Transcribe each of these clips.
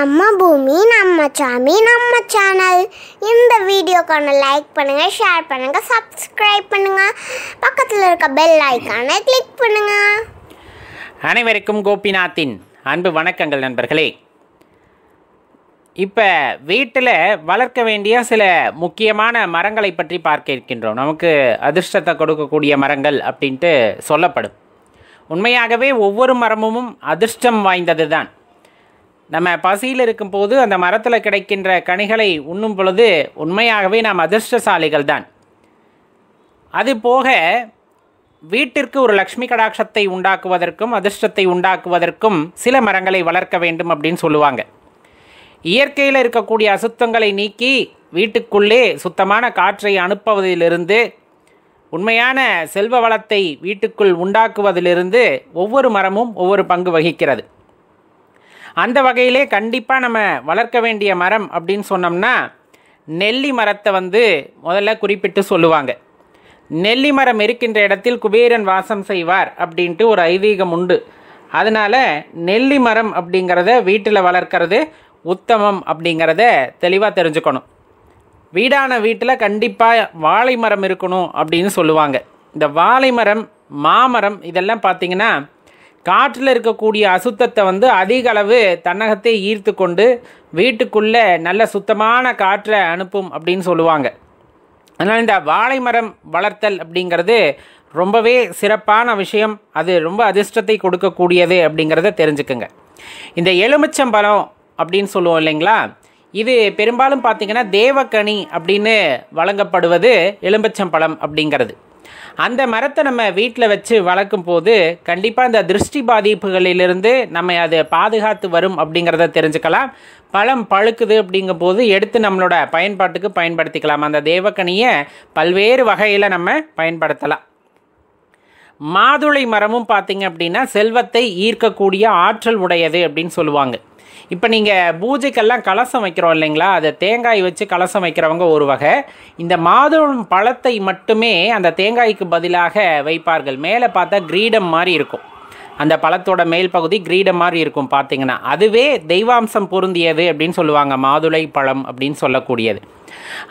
நம்ம பூமி நம்ம சாமி நம்ம சேனல் இந்த வீடியோக்கான லைக் பண்ணுங்கள் ஷேர் பண்ணுங்கள் சப்ஸ்கிரைப் பண்ணுங்கள் பக்கத்தில் இருக்க பெல் ஐக்கானை கிளிக் பண்ணுங்கள் அனைவருக்கும் கோபிநாத்தின் அன்பு வணக்கங்கள் நண்பர்களே இப்போ வீட்டில் வளர்க்க வேண்டிய சில முக்கியமான மரங்களை பற்றி பார்க்க இருக்கின்றோம் நமக்கு அதிர்ஷ்டத்தை கொடுக்கக்கூடிய மரங்கள் அப்படின்ட்டு சொல்லப்படும் உண்மையாகவே ஒவ்வொரு மரமும் அதிர்ஷ்டம் வாய்ந்தது தான் நம்ம பசியில் இருக்கும்போது அந்த மரத்தில் கிடைக்கின்ற கனிகளை உண்ணும் பொழுது உண்மையாகவே நாம் அதிர்ஷ்டசாலிகள் தான் அது போக வீட்டிற்கு ஒரு லக்ஷ்மி கடாட்சத்தை உண்டாக்குவதற்கும் அதிர்ஷ்டத்தை உண்டாக்குவதற்கும் சில மரங்களை வளர்க்க வேண்டும் அப்படின்னு சொல்லுவாங்க இயற்கையில் இருக்கக்கூடிய அசுத்தங்களை நீக்கி வீட்டுக்குள்ளே சுத்தமான காற்றை அனுப்புவதிலிருந்து உண்மையான செல்வ வளத்தை வீட்டுக்குள் உண்டாக்குவதிலிருந்து ஒவ்வொரு மரமும் ஒவ்வொரு பங்கு வகிக்கிறது அந்த வகையிலே கண்டிப்பாக நம்ம வளர்க்க வேண்டிய மரம் அப்படின்னு சொன்னோம்னா நெல்லி மரத்தை வந்து முதல்ல குறிப்பிட்டு சொல்லுவாங்க நெல்லி மரம் இருக்கின்ற இடத்தில் குபேரன் வாசம் செய்வார் அப்படின்ட்டு ஒரு ஐதீகம் உண்டு அதனால் நெல்லி மரம் அப்படிங்கிறத வீட்டில் வளர்க்கறது உத்தமம் அப்படிங்கிறத தெளிவாக தெரிஞ்சுக்கணும் வீடான வீட்டில் கண்டிப்பாக வாழை மரம் இருக்கணும் அப்படின்னு சொல்லுவாங்க இந்த வாழை மரம் மாமரம் இதெல்லாம் பார்த்திங்கன்னா காற்றில் இருக்கக்கூடிய அசுத்தத்தை வந்து அதிக அளவு தன்னகத்தை ஈர்த்து கொண்டு வீட்டுக்குள்ளே நல்ல சுத்தமான காற்றை அனுப்பும் அப்படின்னு சொல்லுவாங்க அதனால் இந்த வாழை மரம் வளர்த்தல் அப்படிங்கிறது ரொம்பவே சிறப்பான விஷயம் அது ரொம்ப அதிர்ஷ்டத்தை கொடுக்கக்கூடியது அப்படிங்கிறத தெரிஞ்சுக்குங்க இந்த எலுமிச்சம்பழம் அப்படின்னு சொல்லுவோம் இல்லைங்களா இது பெரும்பாலும் பார்த்திங்கன்னா தேவக்கனி அப்படின்னு வழங்கப்படுவது எலும்பச்சம்பழம் அப்படிங்கிறது அந்த மரத்தை நம்ம வீட்டில் வச்சு வளர்க்கும் போது கண்டிப்பாக இந்த திருஷ்டி பாதிப்புகளிலிருந்து நம்ம அதை பாதுகாத்து வரும் அப்படிங்கிறத தெரிஞ்சுக்கலாம் பழம் பழுக்குது அப்படிங்கும் போது எடுத்து நம்மளோட பயன்பாட்டுக்கு பயன்படுத்திக்கலாம் அந்த தேவக்கணியை பல்வேறு வகையில் நம்ம பயன்படுத்தலாம் மாதுளை மரமும் பார்த்திங்க அப்படின்னா செல்வத்தை ஈர்க்கக்கூடிய ஆற்றல் உடையது அப்படின்னு சொல்லுவாங்க இப்போ நீங்கள் பூஜைக்கெல்லாம் கலசம் வைக்கிறோம் இல்லைங்களா அதை தேங்காய் வச்சு கலசம் வைக்கிறவங்க ஒரு வகை இந்த மாதுளம் பழத்தை மட்டுமே அந்த தேங்காய்க்கு பதிலாக வைப்பார்கள் மேலே பார்த்தா கிரீடம் மாதிரி இருக்கும் அந்த பழத்தோட மேல் பகுதி கிரீடம் மாதிரி இருக்கும் பார்த்தீங்கன்னா அதுவே தெய்வாம்சம் பொருந்தியது அப்படின்னு சொல்லுவாங்க மாதுளை பழம் அப்படின்னு சொல்லக்கூடியது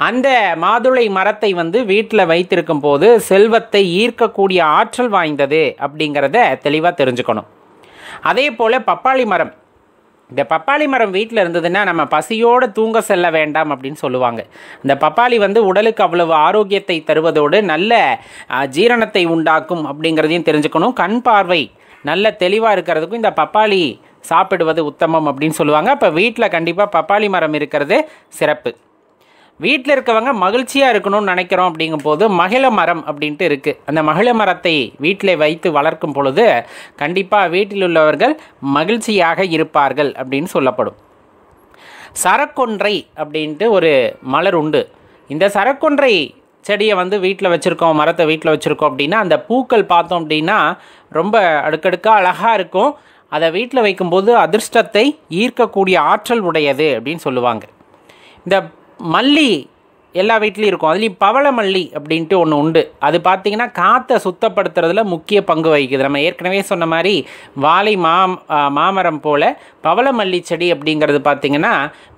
அந்த மாதுளை மரத்தை வந்து வீட்டில் வைத்திருக்கும் போது செல்வத்தை ஈர்க்கக்கூடிய ஆற்றல் வாய்ந்தது அப்படிங்கிறத தெளிவாக தெரிஞ்சுக்கணும் அதே போல் பப்பாளி மரம் இந்த பப்பாளி மரம் வீட்டில் இருந்ததுன்னா நம்ம பசியோடு தூங்க செல்ல வேண்டாம் அப்படின்னு சொல்லுவாங்க இந்த பப்பாளி வந்து உடலுக்கு அவ்வளவு ஆரோக்கியத்தை தருவதோடு நல்ல ஜீரணத்தை உண்டாக்கும் அப்படிங்கிறதையும் தெரிஞ்சுக்கணும் கண் பார்வை நல்ல தெளிவாக இருக்கிறதுக்கும் இந்த பப்பாளி சாப்பிடுவது உத்தமம் அப்படின்னு சொல்லுவாங்க அப்போ வீட்டில் கண்டிப்பாக பப்பாளி மரம் இருக்கிறது சிறப்பு வீட்டில் இருக்கவங்க மகிழ்ச்சியாக இருக்கணும்னு நினைக்கிறோம் அப்படிங்கும் போது மகிழ மரம் அப்படின்ட்டு இருக்குது அந்த மகிழ மரத்தை வீட்டில் வைத்து வளர்க்கும் பொழுது கண்டிப்பாக வீட்டில் உள்ளவர்கள் மகிழ்ச்சியாக இருப்பார்கள் அப்படின்னு சொல்லப்படும் சரக்கொன்றை அப்படின்ட்டு ஒரு மலர் உண்டு இந்த சரக்கொன்றை செடியை வந்து வீட்டில் வச்சுருக்கோம் மரத்தை வீட்டில் வச்சுருக்கோம் அப்படின்னா அந்த பூக்கள் பார்த்தோம் அப்படின்னா ரொம்ப அடுக்கடுக்காக அழகாக இருக்கும் அதை வீட்டில் வைக்கும்போது அதிர்ஷ்டத்தை ஈர்க்கக்கூடிய ஆற்றல் உடையது அப்படின்னு சொல்லுவாங்க இந்த மல்லி எல்லா வீட்லேயும் இருக்கும் அதுலேயும் மல்லி அப்படின்ட்டு ஒன்று உண்டு அது பார்த்திங்கன்னா காற்றை சுத்தப்படுத்துறதுல முக்கிய பங்கு வகிக்குது நம்ம ஏற்கனவே சொன்ன மாதிரி வாழை மா மாமரம் போல் மல்லி செடி அப்படிங்கிறது பார்த்திங்கன்னா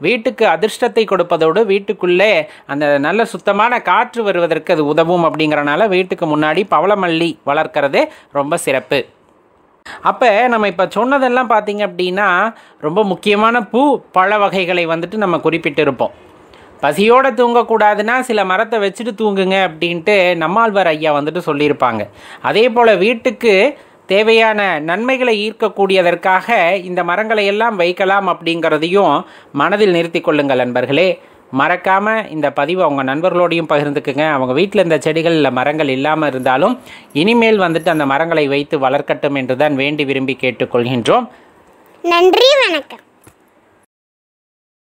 வீட்டுக்கு அதிர்ஷ்டத்தை கொடுப்பதோடு வீட்டுக்குள்ளே அந்த நல்ல சுத்தமான காற்று வருவதற்கு அது உதவும் அப்படிங்கிறனால வீட்டுக்கு முன்னாடி மல்லி வளர்க்குறது ரொம்ப சிறப்பு அப்போ நம்ம இப்போ சொன்னதெல்லாம் பார்த்திங்க அப்படின்னா ரொம்ப முக்கியமான பூ பழ வகைகளை வந்துட்டு நம்ம குறிப்பிட்டிருப்போம் பசியோடு தூங்கக்கூடாதுன்னா சில மரத்தை வச்சுட்டு தூங்குங்க அப்படின்ட்டு நம்மாழ்வார் ஐயா வந்துட்டு சொல்லியிருப்பாங்க அதே போல் வீட்டுக்கு தேவையான நன்மைகளை ஈர்க்கக்கூடியதற்காக இந்த மரங்களை எல்லாம் வைக்கலாம் அப்படிங்கிறதையும் மனதில் நிறுத்தி கொள்ளுங்கள் நண்பர்களே மறக்காமல் இந்த பதிவை அவங்க நண்பர்களோடையும் பகிர்ந்துக்குங்க அவங்க வீட்டில் இந்த செடிகள் இல்லை மரங்கள் இல்லாமல் இருந்தாலும் இனிமேல் வந்துட்டு அந்த மரங்களை வைத்து வளர்க்கட்டும் என்றுதான் வேண்டி விரும்பி கேட்டுக்கொள்கின்றோம் நன்றி வணக்கம்